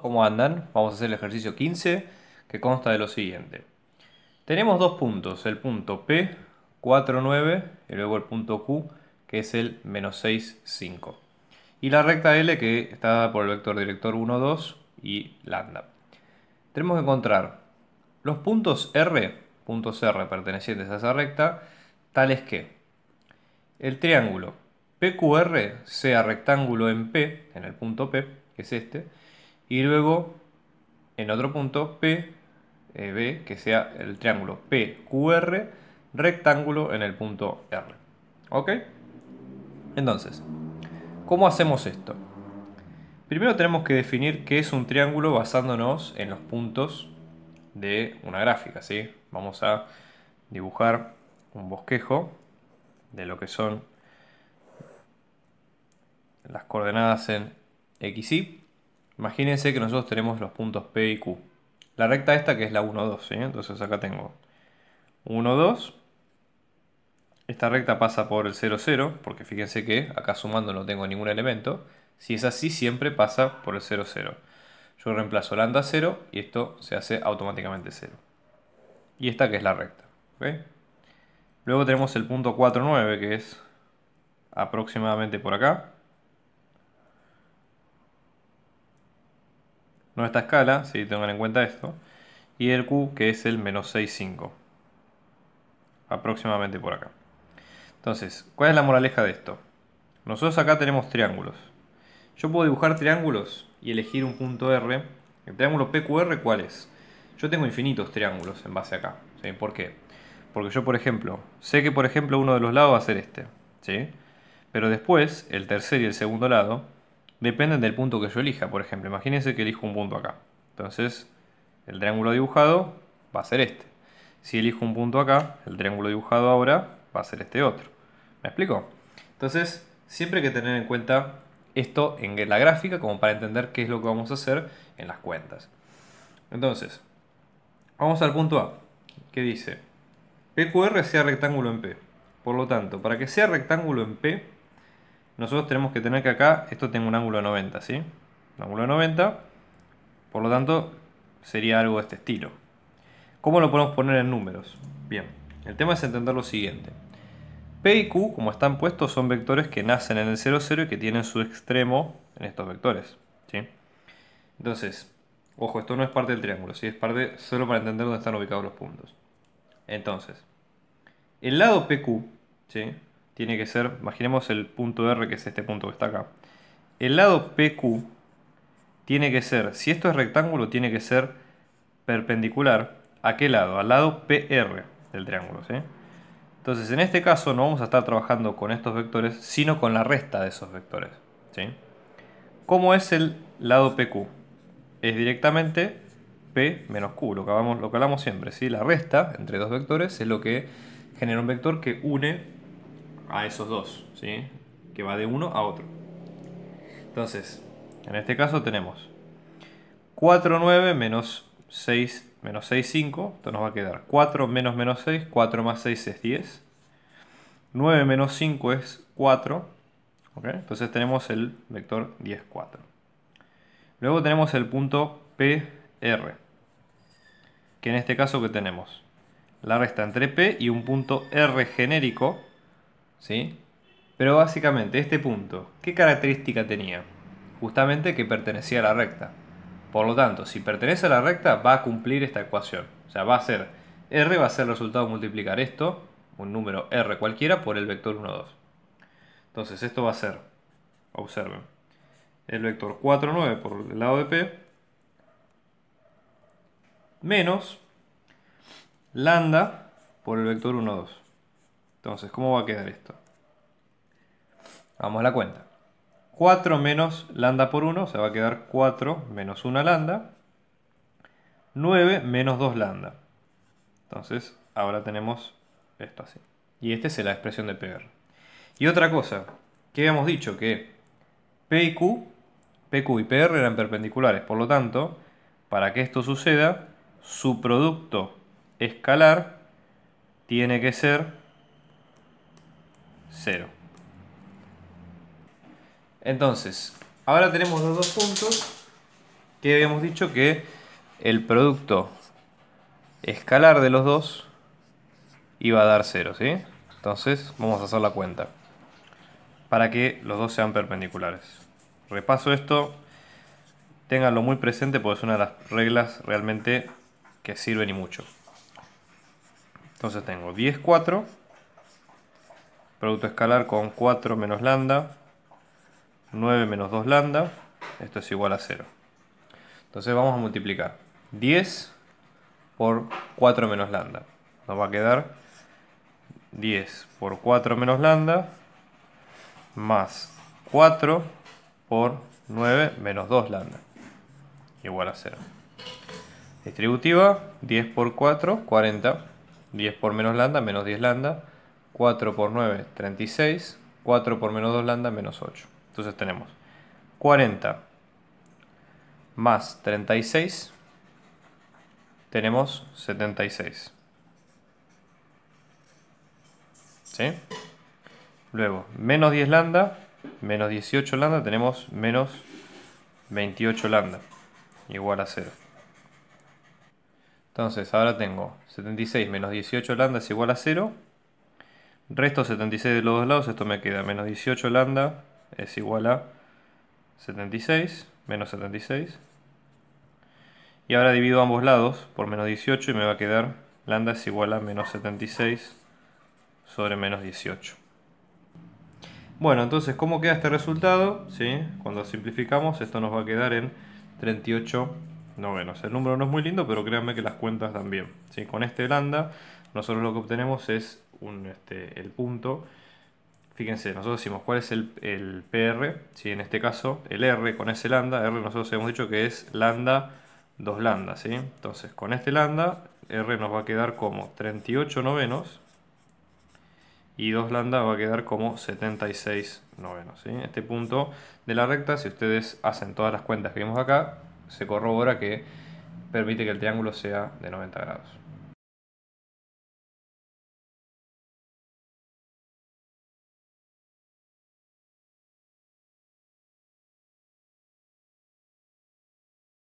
¿Cómo andan? Vamos a hacer el ejercicio 15 que consta de lo siguiente. Tenemos dos puntos, el punto P, 4, 9 y luego el punto Q que es el menos 6, 5. Y la recta L que está dada por el vector director 1, 2 y lambda. Tenemos que encontrar los puntos R, puntos R pertenecientes a esa recta, tales que el triángulo PQR sea rectángulo en P, en el punto P, que es este, y luego en otro punto P, eh, B, que sea el triángulo PQR rectángulo en el punto R. ¿Ok? Entonces, ¿cómo hacemos esto? Primero tenemos que definir qué es un triángulo basándonos en los puntos de una gráfica, ¿sí? Vamos a dibujar un bosquejo de lo que son las coordenadas en x, y Imagínense que nosotros tenemos los puntos P y Q. La recta esta que es la 1, 2, Entonces acá tengo 1, 2. Esta recta pasa por el 0, 0, porque fíjense que acá sumando no tengo ningún elemento. Si es así, siempre pasa por el 0, 0. Yo reemplazo lambda 0 y esto se hace automáticamente 0. Y esta que es la recta. Luego tenemos el punto 4, 9, que es aproximadamente por acá. nuestra escala, si tengan en cuenta esto, y el Q que es el menos 6,5. Aproximadamente por acá. Entonces, ¿cuál es la moraleja de esto? Nosotros acá tenemos triángulos. Yo puedo dibujar triángulos y elegir un punto R. ¿El triángulo PQR cuál es? Yo tengo infinitos triángulos en base acá. ¿sí? ¿Por qué? Porque yo, por ejemplo, sé que por ejemplo uno de los lados va a ser este. ¿sí? Pero después, el tercer y el segundo lado dependen del punto que yo elija. Por ejemplo, imagínense que elijo un punto acá. Entonces, el triángulo dibujado va a ser este. Si elijo un punto acá, el triángulo dibujado ahora va a ser este otro. ¿Me explico? Entonces, siempre hay que tener en cuenta esto en la gráfica como para entender qué es lo que vamos a hacer en las cuentas. Entonces, vamos al punto A, que dice PQR sea rectángulo en P. Por lo tanto, para que sea rectángulo en P, nosotros tenemos que tener que acá esto tenga un ángulo de 90, ¿sí? Un ángulo de 90, por lo tanto sería algo de este estilo. ¿Cómo lo podemos poner en números? Bien, el tema es entender lo siguiente. P y Q, como están puestos, son vectores que nacen en el 0, 0 y que tienen su extremo en estos vectores. ¿sí? Entonces, ojo, esto no es parte del triángulo, ¿sí? es parte solo para entender dónde están ubicados los puntos. Entonces, el lado PQ, ¿sí? tiene que ser, imaginemos el punto R que es este punto que está acá. El lado PQ tiene que ser, si esto es rectángulo, tiene que ser perpendicular a qué lado, al lado PR del triángulo. ¿sí? Entonces en este caso no vamos a estar trabajando con estos vectores, sino con la resta de esos vectores. ¿Cómo es el lado PQ? Es directamente P menos Q, lo que, hablamos, siempre. ¿sí? La resta entre dos vectores es lo que genera un vector que une a esos dos, ¿sí? Que va de uno a otro. Entonces, en este caso tenemos 4, 9 menos 6, menos 6, 5. Esto nos va a quedar 4 menos menos 6, 4 más 6 es 10. 9 menos 5 es 4. Entonces tenemos el vector 10, 4. Luego tenemos el punto PR. Que en este caso que tenemos la resta entre P y un punto R genérico ¿sí? Pero básicamente este punto, ¿qué característica tenía? Justamente que pertenecía a la recta. Por lo tanto, si pertenece a la recta, va a cumplir esta ecuación. O sea, va a ser R va a ser el resultado de multiplicar esto, un número R cualquiera, por el vector 1, 2. Entonces esto va a ser, observen, el vector 4, 9 por el lado de P, menos lambda por el vector 1, 2. Entonces, ¿cómo va a quedar esto? Vamos a la cuenta. 4 menos lambda por 1, o sea, va a quedar 4 menos 1 lambda. 9 menos 2 lambda. Entonces, ahora tenemos esto así. Y esta es la expresión de PR. Y otra cosa, que habíamos dicho que P y Q, PQ y PR eran perpendiculares. Por lo tanto, para que esto suceda, su producto escalar tiene que ser 0. Entonces, ahora tenemos los dos puntos que habíamos dicho que el producto escalar de los dos iba a dar 0, ¿sí? Entonces vamos a hacer la cuenta para que los dos sean perpendiculares. Repaso esto, ténganlo muy presente porque es una de las reglas realmente que sirven y mucho. Entonces tengo 10, 4 Producto escalar con 4 menos lambda, 9 menos 2 lambda, esto es igual a 0. Entonces vamos a multiplicar 10 por 4 menos lambda. Nos va a quedar 10 por 4 menos lambda más 4 por 9 menos 2 lambda igual a 0. Distributiva, 10 por 4, 40. 10 por menos lambda, menos 10 lambda. 4 por 9, 36. 4 por menos 2 lambda, menos 8. Entonces tenemos 40 más 36, tenemos 76. ¿Sí? Luego, menos 10 lambda, menos 18 lambda, tenemos menos 28 lambda, igual a 0. Entonces, ahora tengo 76 menos 18 lambda es igual a 0, Resto 76 de los dos lados, esto me queda menos 18 lambda es igual a 76 menos 76. Y ahora divido ambos lados por menos 18 y me va a quedar lambda es igual a menos 76 sobre menos 18. Bueno, entonces, ¿cómo queda este resultado? Cuando simplificamos, esto nos va a quedar en 38 no menos El número no es muy lindo, pero créanme que las cuentas también. si Con este lambda, nosotros lo que obtenemos es un, este, el punto. Fíjense, nosotros decimos cuál es el, PR, en este caso el R con ese lambda, R nosotros hemos dicho que es lambda 2 lambda, ¿sí? Entonces con este lambda R nos va a quedar como 38 novenos y 2 lambda va a quedar como 76 novenos. ¿sí? Este punto de la recta, si ustedes hacen todas las cuentas que vimos acá, se corrobora que permite que el triángulo sea de 90 grados.